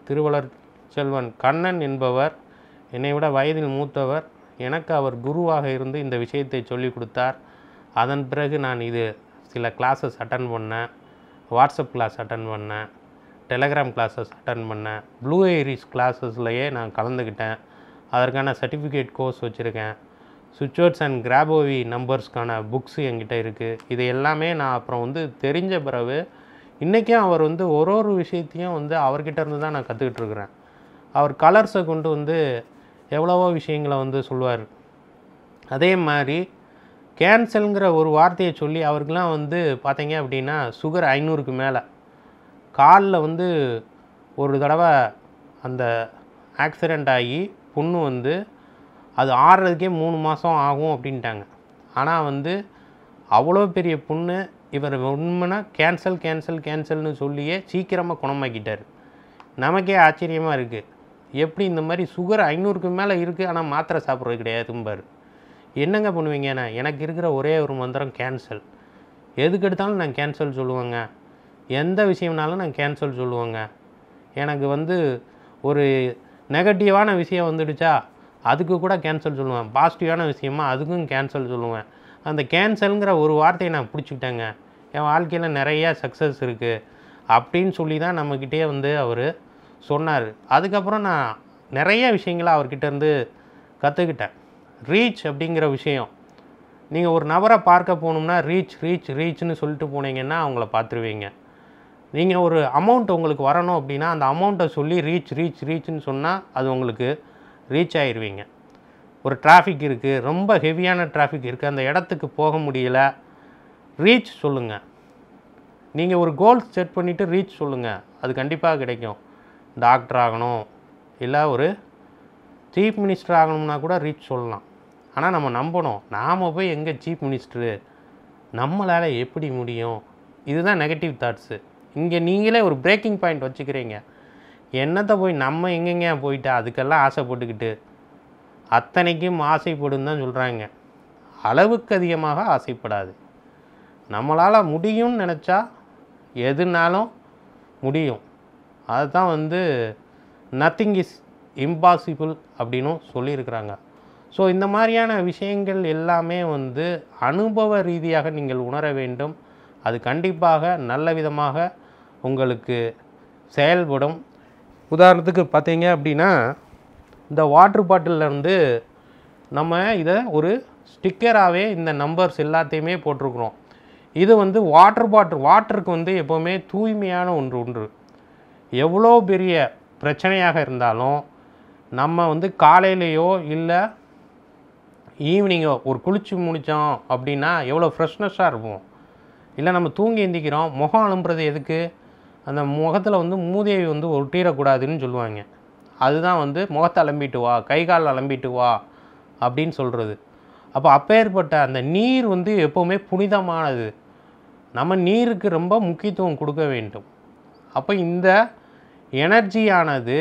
திருவள்ளர் செல்வன் கண்ணன் என்பவர் என்னை விட வயதில் மூத்தவர் எனக்கு அவர் குருவாக இருந்து இந்த விஷயத்தை சொல்லி கொடுத்தார் அதன் பிறகு நான் இது சில கிளாஸஸ் அட்டன் பண்ணேன் வாட்ஸ்அப் கிளாஸ் அட்டன் பண்ணேன் டெலகிராம் கிளாஸஸ் அட்டன் பண்ணேன் ப்ளூ ஏரிஸ் கிளாஸஸ்லையே நான் கலந்துக்கிட்டேன் அதற்கான சர்டிஃபிகேட் கோர்ஸ் வச்சுருக்கேன் சுவிட்சோட்ஸ் அண்ட் கிராபோவி நம்பர்ஸ்க்கான புக்ஸ் என்கிட்ட இருக்குது இது எல்லாமே நான் அப்புறம் வந்து தெரிஞ்ச பிறகு இன்றைக்கும் அவர் வந்து ஒரு ஒரு விஷயத்தையும் வந்து அவர்கிட்ட இருந்து தான் நான் கற்றுக்கிட்டு இருக்கிறேன் அவர் கலர்ஸை கொண்டு வந்து எவ்வளவோ விஷயங்களை வந்து சொல்லுவார் அதே மாதிரி கேன்சல்ங்கிற ஒரு வார்த்தையை சொல்லி அவருக்கெலாம் வந்து பார்த்தீங்க அப்படின்னா சுகர் ஐநூறுக்கு மேலே காலில் வந்து ஒரு தடவை அந்த ஆக்சிடெண்ட் ஆகி புண்ணு வந்து அது ஆடுறதுக்கே மூணு மாதம் ஆகும் அப்படின்ட்டாங்க ஆனால் வந்து அவ்வளோ பெரிய புண்ணு இவர் உண்மைனா கேன்சல் கேன்சல் கேன்சல்னு சொல்லியே சீக்கிரமாக குணமாக்கிட்டார் நமக்கே ஆச்சரியமாக இருக்குது எப்படி இந்த மாதிரி சுகர் ஐநூறுக்கு மேலே இருக்குது ஆனால் மாத்திரை சாப்பிட்றது கிடையாதும்பார் என்னங்க பண்ணுவீங்கண்ணா எனக்கு இருக்கிற ஒரே ஒரு மந்திரம் கேன்சல் எதுக்கு எடுத்தாலும் நான் கேன்சல் சொல்லுவேங்க எந்த விஷயம்னாலும் நான் கேன்சல் சொல்லுவேங்க எனக்கு வந்து ஒரு நெகட்டிவான விஷயம் வந்துடுச்சா அதுக்கு கூட கேன்சல் சொல்லுவேன் பாசிட்டிவான விஷயமா அதுக்கும் கேன்சல் சொல்லுவேன் அந்த கேன்சலுங்கிற ஒரு வார்த்தையை நான் பிடிச்சிக்கிட்டேங்க என் வாழ்க்கையில் நிறையா சக்ஸஸ் இருக்குது அப்படின்னு சொல்லி தான் நம்மக்கிட்டே வந்து அவர் சொன்னார் அதுக்கப்புறம் நான் நிறைய விஷயங்களை அவர்கிட்டேருந்து கற்றுக்கிட்டேன் ரீச் அப்படிங்கிற விஷயம் நீங்கள் ஒரு நபரை பார்க்க போகணும்னா ரீச் ரீச் ரீச்னு சொல்லிட்டு போனீங்கன்னா அவங்கள பார்த்துருவீங்க நீங்கள் ஒரு அமௌண்ட் உங்களுக்கு வரணும் அப்படின்னா அந்த அமௌண்ட்டை சொல்லி ரீச் ரீச் ரீச்னு சொன்னால் அது உங்களுக்கு ரீச் ஆகிடுவீங்க ஒரு டிராஃபிக் இருக்குது ரொம்ப ஹெவியான டிராஃபிக் இருக்குது அந்த இடத்துக்கு போக முடியல ரீச் சொல்லுங்கள் நீங்கள் ஒரு கோல் செட் பண்ணிவிட்டு ரீச் சொல்லுங்கள் அது கண்டிப்பாக கிடைக்கும் டாக்டர் ஆகணும் இல்லை ஒரு சீஃப் மினிஸ்டர் ஆகணும்னா கூட ரீச் சொல்லலாம் ஆனால் நம்ம நம்பணும் நாம் போய் எங்கே சீஃப் மினிஸ்டரு நம்மளால் எப்படி முடியும் இதுதான் நெகட்டிவ் தாட்ஸு இங்கே நீங்களே ஒரு பிரேக்கிங் பாயிண்ட் வச்சுக்கிறீங்க என்னத்தை போய் நம்ம எங்கெங்க போயிட்டா அதுக்கெல்லாம் ஆசைப்பட்டுக்கிட்டு அத்தனைக்கும் ஆசைப்படும் தான் சொல்கிறாங்க அளவுக்கு அதிகமாக ஆசைப்படாது நம்மளால் முடியும்னு நினச்சா எதுனாலும் முடியும் அதுதான் வந்து நத்திங் இஸ் இம்பாசிபிள் அப்படின்னும் சொல்லியிருக்கிறாங்க ஸோ இந்த மாதிரியான விஷயங்கள் எல்லாமே வந்து அனுபவ ரீதியாக நீங்கள் உணர வேண்டும் அது கண்டிப்பாக நல்ல விதமாக உங்களுக்கு செயல்படும் உதாரணத்துக்கு பார்த்தீங்க அப்படின்னா இந்த வாட்ரு பாட்டிலேருந்து நம்ம இதை ஒரு ஸ்டிக்கராகவே இந்த நம்பர்ஸ் எல்லாத்தையுமே போட்டிருக்குறோம் இது வந்து வாட்ரு பாட்டில் வாட்டருக்கு வந்து எப்போவுமே தூய்மையான ஒன்று ஒன்று எவ்வளோ பெரிய பிரச்சனையாக இருந்தாலும் நம்ம வந்து காலையிலேயோ இல்லை ஈவினிங்கோ ஒரு குளிச்சு முடித்தோம் அப்படின்னா எவ்வளோ ஃப்ரெஷ்னஸ்ஸாக இருப்போம் இல்லை நம்ம தூங்கி எந்திக்கிறோம் முகம் அனுப்புறது எதுக்கு அந்த முகத்தில் வந்து மூதேவி வந்து ஒட்டிடக்கூடாதுன்னு சொல்லுவாங்க அதுதான் வந்து முகத்தை அலம்பிட்டு வா கை கால் அலம்பிட்டு வா அப்படின்னு சொல்கிறது அப்போ அப்பேற்பட்ட அந்த நீர் வந்து எப்போவுமே புனிதமானது நம்ம நீருக்கு ரொம்ப முக்கியத்துவம் கொடுக்க வேண்டும் அப்போ இந்த எனர்ஜியானது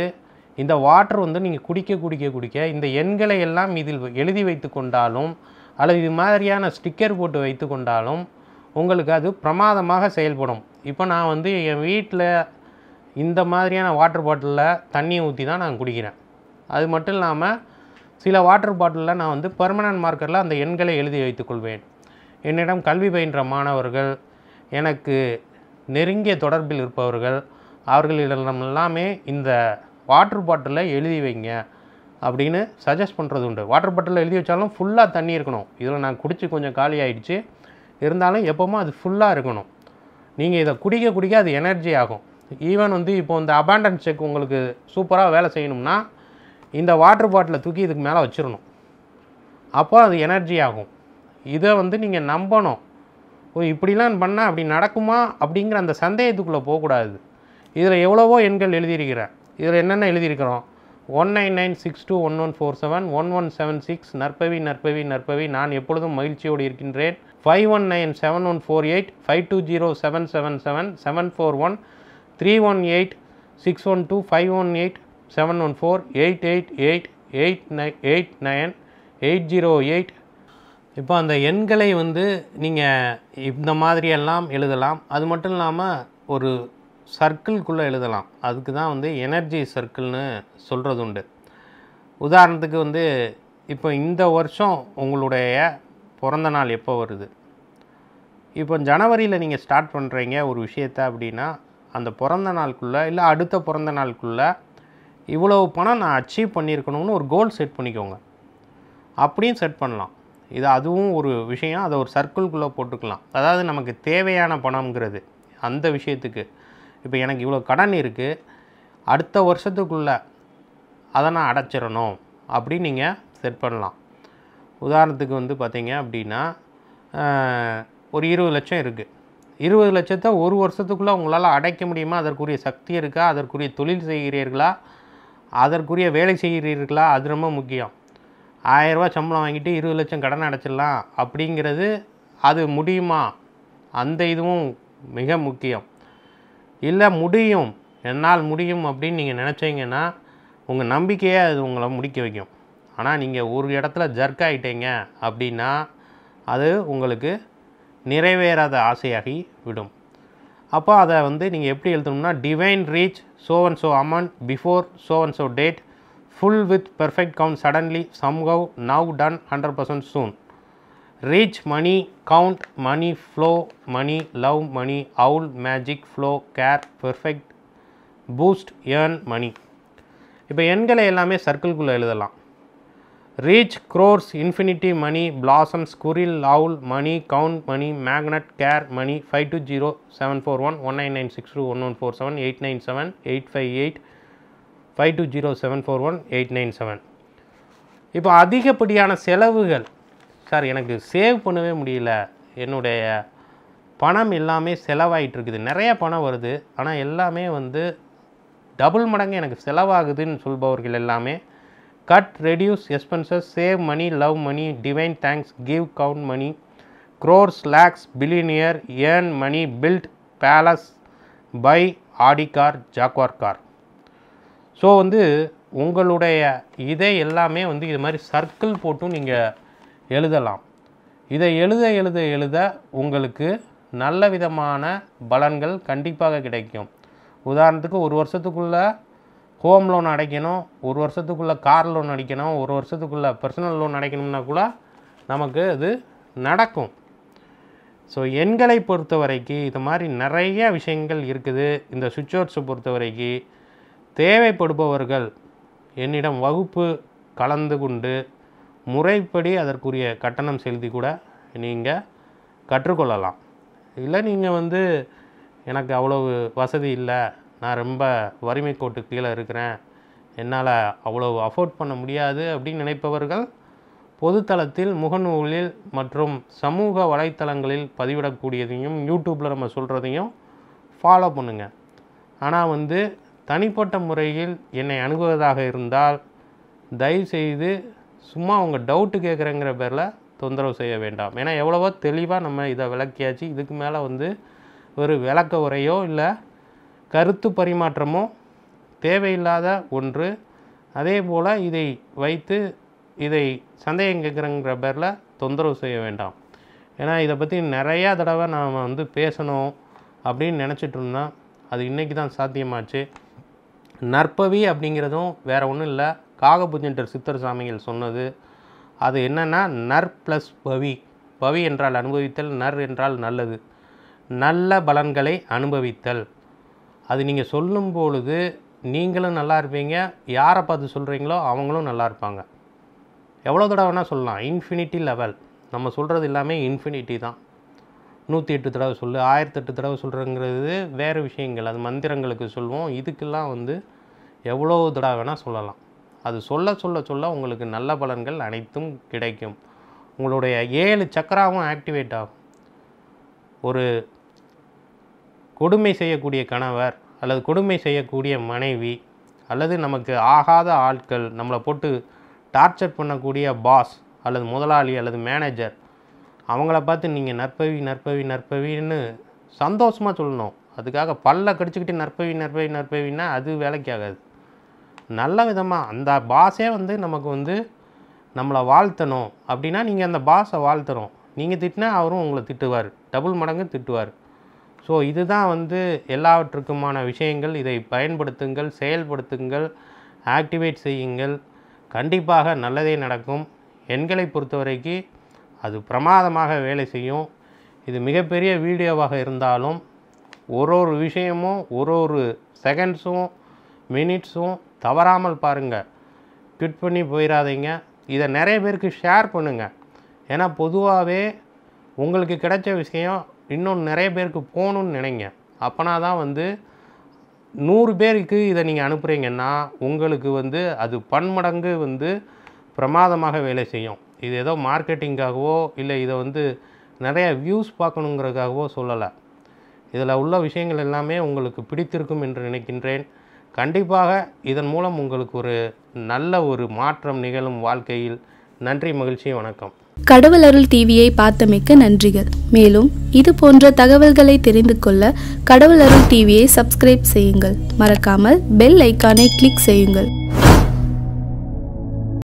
இந்த வாட்டர் வந்து நீங்கள் குடிக்க குடிக்க குடிக்க இந்த எண்களை எல்லாம் இதில் எழுதி வைத்து கொண்டாலும் அல்லது இது மாதிரியான ஸ்டிக்கர் போட்டு வைத்து கொண்டாலும் உங்களுக்கு அது பிரமாதமாக செயல்படும் இப்போ நான் வந்து என் வீட்டில் இந்த மாதிரியான வாட்டர் பாட்டிலில் தண்ணி ஊற்றி தான் நான் குடிக்கிறேன் அது மட்டும் இல்லாமல் சில வாட்டர் பாட்டிலில் நான் வந்து பர்மனன்ட் மார்க்கரில் அந்த எண்களை எழுதி வைத்துக்கொள்வேன் என்னிடம் கல்வி பயின்ற மாணவர்கள் எனக்கு நெருங்கிய தொடர்பில் இருப்பவர்கள் அவர்களிடம் எல்லாமே இந்த வாட்ரு பாட்டிலில் எழுதி வைங்க அப்படின்னு சஜஸ்ட் பண்ணுறது உண்டு வாட்டர் பாட்டிலில் எழுதி வச்சாலும் ஃபுல்லாக தண்ணி இருக்கணும் இதில் நான் குடித்து கொஞ்சம் காலி ஆகிடுச்சு இருந்தாலும் எப்போவுமே அது ஃபுல்லாக இருக்கணும் நீங்கள் இதை குடிக்க குடிக்க அது எனர்ஜி ஆகும் ஈவன் வந்து இப்போ இந்த அபேண்டன்ஸ் செக் உங்களுக்கு சூப்பராக வேலை செய்யணும்னா இந்த வாட்டர் பாட்டிலை தூக்கி இதுக்கு மேலே வச்சிடணும் அப்போ அது எனர்ஜி ஆகும் இதை வந்து நீங்கள் நம்பணும் ஓ இப்படிலாம் பண்ணால் அப்படி நடக்குமா அப்படிங்கிற அந்த சந்தேகத்துக்குள்ளே போகக்கூடாது இதில் எவ்வளவோ எண்கள் எழுதியிருக்கிறேன் இதில் என்னென்ன எழுதியிருக்கிறோம் one nine nine six two one one four seven one one seven six நற்பவி நற்பவி நற்பவி நான் எப்பொழுதும் மகிழ்ச்சியோடு இருக்கின்றேன் five one nine seven one four eight five two zero seven seven seven seven four one three one eight six one two five one eight seven one four eight eight eight eight nine eight nine eight zero eight இப்போ அந்த எண்களை வந்து நீங்கள் இந்த மாதிரியெல்லாம் எழுதலாம் அது மட்டும் இல்லாமல் ஒரு சர்க்கிள்குள்ளே எழுதலாம் அதுக்கு தான் வந்து எனர்ஜி சர்க்கிள்னு சொல்கிறது உண்டு உதாரணத்துக்கு வந்து இப்போ இந்த வருஷம் உங்களுடைய பிறந்த நாள் எப்போ வருது இப்போ ஜனவரியில் நீங்கள் ஸ்டார்ட் பண்ணுறீங்க ஒரு விஷயத்த அப்படின்னா அந்த பிறந்த நாளுக்குள்ளே இல்லை அடுத்த பிறந்த நாளுக்குள்ளே இவ்வளவு பணம் நான் அச்சீவ் பண்ணியிருக்கணும்னு ஒரு கோல் செட் பண்ணிக்கோங்க அப்படியும் செட் பண்ணலாம் இது அதுவும் ஒரு விஷயம் அதை ஒரு சர்க்கிள்குள்ளே போட்டுக்கலாம் அதாவது நமக்கு தேவையான பணம்ங்கிறது அந்த விஷயத்துக்கு இப்போ எனக்கு இவ்வளோ கடன் இருக்குது அடுத்த வருஷத்துக்குள்ளே அதை நான் அடைச்சிடணும் அப்படின்னு நீங்கள் செட் பண்ணலாம் உதாரணத்துக்கு வந்து பார்த்திங்க அப்படின்னா ஒரு இருபது லட்சம் இருக்குது இருபது லட்சத்தை ஒரு வருஷத்துக்குள்ளே உங்களால் அடைக்க முடியுமா அதற்குரிய சக்தி இருக்கா அதற்குரிய தொழில் செய்கிறீர்களா அதற்குரிய வேலை செய்கிறீர்களா அது ரொம்ப முக்கியம் ஆயரூபா சம்பளம் வாங்கிட்டு இருபது லட்சம் கடன் அடைச்சிடலாம் அப்படிங்கிறது அது முடியுமா அந்த இதுவும் மிக முக்கியம் இல்லை முடியும் என்னால் முடியும் அப்படின்னு நீங்கள் நினச்சிங்கன்னா உங்கள் நம்பிக்கையே அது உங்களை முடிக்க வைக்கும் ஆனால் நீங்கள் ஒரு இடத்துல ஜர்க் ஆகிட்டீங்க அப்படின்னா அது உங்களுக்கு நிறைவேறாத ஆசையாகி விடும் அப்போ அதை வந்து நீங்கள் எப்படி எழுதணும்னா divine reach so and so amount before so and so date full with perfect count suddenly somehow now done hundred percent soon reach money count money flow money love money owl magic flow care perfect boost earn money இப்போ எண்களை எல்லாமே சர்க்கிள்குள்ளே எழுதலாம் reach crores infinity money blossom squirrel owl money count money magnet care money five two zero seven four one one nine nine six two one one four seven eight nine seven eight five eight five two zero seven four one eight nine seven இப்போ அதிகப்படியான செலவுகள் sir எனக்கு save பண்ணவே முடியல என்னுடைய பணம் எல்லாமே செலவாயிட்டுருக்குது நிறைய பணம் வருது ஆனால் எல்லாமே வந்து டபுள் மடங்கு எனக்கு செலவாகுதுன்னு சொல்பவர்கள் எல்லாமே cut reduce expenses save money love money divine thanks give count money crores lakhs billionaire earn money build palace buy Audi car Jaguar car so வந்து உங்களுடைய இதை எல்லாமே வந்து இது மாதிரி சர்க்கிள் போட்டும் நீங்கள் எழுதலாம் இதை எழுத எழுத எழுத உங்களுக்கு நல்ல விதமான பலன்கள் கண்டிப்பாக கிடைக்கும் உதாரணத்துக்கு ஒரு வருஷத்துக்குள்ளே ஹோம் லோன் அடைக்கணும் ஒரு வருஷத்துக்குள்ளே கார் லோன் அடிக்கணும் ஒரு வருஷத்துக்குள்ளே பர்சனல் லோன் அடைக்கணும்னா கூட நமக்கு அது நடக்கும் ஸோ எண்களை பொறுத்த வரைக்கும் இது மாதிரி நிறைய விஷயங்கள் இருக்குது இந்த சுவிட்ச் ஓட்ஸை பொறுத்த வரைக்கும் தேவைப்படுபவர்கள் என்னிடம் வகுப்பு கலந்து கொண்டு முறைப்படி அதற்குரிய கட்டணம் செலுத்தி கூட நீங்கள் கற்றுக்கொள்ளலாம் இல்லை நீங்கள் வந்து எனக்கு அவ்வளவு வசதி இல்லை நான் ரொம்ப வறுமை கோட்டு கீழே இருக்கிறேன் என்னால் அவ்வளோ அஃபோர்ட் பண்ண முடியாது அப்படின்னு நினைப்பவர்கள் பொதுத்தளத்தில் முகநூலில் மற்றும் சமூக வலைத்தளங்களில் பதிவிடக்கூடியதையும் யூடியூப்பில் நம்ம சொல்கிறதையும் ஃபாலோ பண்ணுங்கள் ஆனால் வந்து தனிப்பட்ட முறையில் என்னை அணுகுவதாக இருந்தால் தயவுசெய்து சும்மா அவங்க டவுட்டு கேட்குறேங்கிற பேரில் தொந்தரவு செய்ய வேண்டாம் ஏன்னா எவ்வளவோ தெளிவாக நம்ம இதை விளக்கியாச்சு இதுக்கு மேலே வந்து ஒரு விளக்க உரையோ இல்லை கருத்து பரிமாற்றமோ தேவையில்லாத ஒன்று அதே போல் இதை வைத்து இதை சந்தேகம் கேட்குறங்கிற பேரில் தொந்தரவு செய்ய வேண்டாம் ஏன்னா இதை பற்றி நிறையா தடவை நாம் வந்து பேசணும் அப்படின்னு நினச்சிட்டு இருந்தோம் அது இன்றைக்கி தான் சாத்தியமாச்சு நற்பவி அப்படிங்கிறதும் வேறு ஒன்றும் இல்லை காகபுஜண்டர் சித்தர் சாமிகள் சொன்னது அது என்னென்னா நர் ப்ளஸ் பவி பவி என்றால் அனுபவித்தல் நர் என்றால் நல்லது நல்ல பலன்களை அனுபவித்தல் அது நீங்கள் சொல்லும் பொழுது நீங்களும் நல்லா இருப்பீங்க யாரை பார்த்து சொல்கிறீங்களோ அவங்களும் நல்லா இருப்பாங்க எவ்வளோ தடவை வேணால் சொல்லலாம் இன்ஃபினிட்டி லெவல் நம்ம சொல்கிறது எல்லாமே இன்ஃபினிட்டி தான் நூற்றி எட்டு தடவை சொல்லு ஆயிரத்தெட்டு தடவை சொல்கிறங்கிறது வேறு விஷயங்கள் அது மந்திரங்களுக்கு சொல்லுவோம் இதுக்கெல்லாம் வந்து எவ்வளோ தடவை வேணால் சொல்லலாம் அது சொல்ல சொல்ல சொல்ல உங்களுக்கு நல்ல பலன்கள் அனைத்தும் கிடைக்கும் உங்களுடைய ஏழு சக்கராவும் ஆக்டிவேட் ஆகும் ஒரு கொடுமை செய்யக்கூடிய கணவர் அல்லது கொடுமை செய்யக்கூடிய மனைவி அல்லது நமக்கு ஆகாத ஆட்கள் நம்மளை போட்டு டார்ச்சர் பண்ணக்கூடிய பாஸ் அல்லது முதலாளி அல்லது மேனேஜர் அவங்கள பார்த்து நீங்கள் நற்பவி நற்பவி நற்பவின்னு சந்தோஷமாக சொல்லணும் அதுக்காக பல்ல கடிச்சிக்கிட்டு நற்பவி நற்பவி நற்பவின்னா அது வேலைக்காகாது நல்ல விதமாக அந்த பாஸே வந்து நமக்கு வந்து நம்மளை வாழ்த்தணும் அப்படின்னா நீங்கள் அந்த பாஸை வாழ்த்தணும் நீங்கள் திட்டினா அவரும் உங்களை திட்டுவார் டபுள் மடங்கு திட்டுவார் ஸோ இதுதான் வந்து எல்லாவற்றுக்குமான விஷயங்கள் இதை பயன்படுத்துங்கள் செயல்படுத்துங்கள் ஆக்டிவேட் செய்யுங்கள் கண்டிப்பாக நல்லதே நடக்கும் எண்களை பொறுத்தவரைக்கு அது பிரமாதமாக வேலை செய்யும் இது மிகப்பெரிய வீடியோவாக இருந்தாலும் ஒரு ஒரு விஷயமும் ஒரு ஒரு செகண்ட்ஸும் மினிட்ஸும் தவறாமல் பாருங்கள் ட்விட் பண்ணி போயிடாதீங்க இதை நிறைய பேருக்கு ஷேர் பண்ணுங்கள் ஏன்னா பொதுவாகவே உங்களுக்கு கிடைச்ச விஷயம் இன்னும் நிறைய பேருக்கு போகணுன்னு நினைங்க அப்போனா தான் வந்து நூறு பேருக்கு இதை நீங்கள் அனுப்புகிறீங்கன்னா உங்களுக்கு வந்து அது பன்மடங்கு வந்து பிரமாதமாக வேலை செய்யும் இது ஏதோ மார்க்கெட்டிங்காகவோ இல்லை இதை வந்து நிறைய வியூஸ் பார்க்கணுங்கிறதுக்காகவோ சொல்லலை இதில் உள்ள விஷயங்கள் எல்லாமே உங்களுக்கு பிடித்திருக்கும் என்று நினைக்கின்றேன் கண்டிப்பாக இதன் மூலம் உங்களுக்கு ஒரு நல்ல ஒரு மாற்றம் நிகழும் வாழ்க்கையில் நன்றி மகிழ்ச்சி வணக்கம் கடவுள் அருள் டிவியை பார்த்தமைக்க நன்றிகள் மேலும் இது போன்ற தகவல்களை தெரிந்து கொள்ள கடவுள் அருள் டிவியை சப்ஸ்கிரைப் செய்யுங்கள் மறக்காமல் பெல் ஐக்கானை கிளிக் செய்யுங்கள்